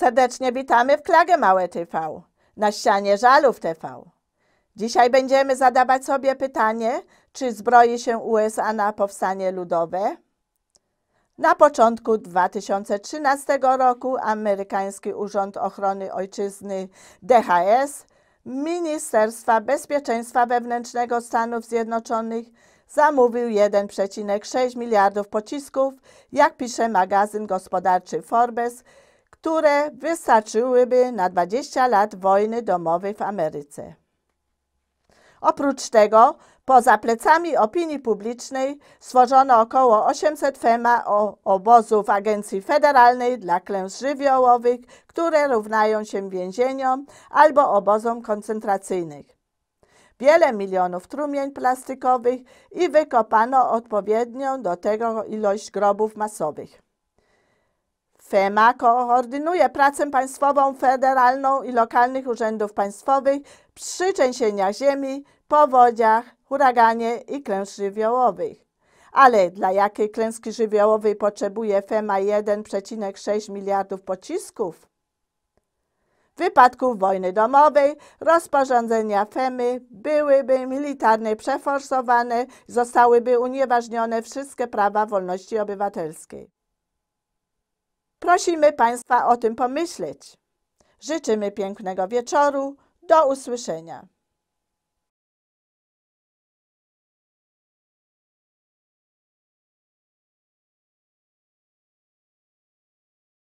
Serdecznie witamy w Klagę Małe TV, na ścianie Żalów TV. Dzisiaj będziemy zadawać sobie pytanie, czy zbroi się USA na powstanie ludowe? Na początku 2013 roku amerykański Urząd Ochrony Ojczyzny DHS Ministerstwa Bezpieczeństwa Wewnętrznego Stanów Zjednoczonych zamówił 1,6 miliardów pocisków, jak pisze magazyn gospodarczy Forbes – które wystarczyłyby na 20 lat wojny domowej w Ameryce. Oprócz tego, poza plecami opinii publicznej stworzono około 800 FEMA obozów Agencji Federalnej dla klęsk żywiołowych, które równają się więzieniom albo obozom koncentracyjnych. Wiele milionów trumień plastikowych i wykopano odpowiednią do tego ilość grobów masowych. FEMA koordynuje pracę państwową, federalną i lokalnych urzędów państwowych przy trzęsieniach ziemi, powodziach, huraganie i klęsk żywiołowych. Ale dla jakiej klęski żywiołowej potrzebuje FEMA 1,6 miliardów pocisków? wypadków wojny domowej rozporządzenia FEMY byłyby militarnie przeforsowane, zostałyby unieważnione wszystkie prawa wolności obywatelskiej. Prosimy Państwa o tym pomyśleć. Życzymy pięknego wieczoru. Do usłyszenia.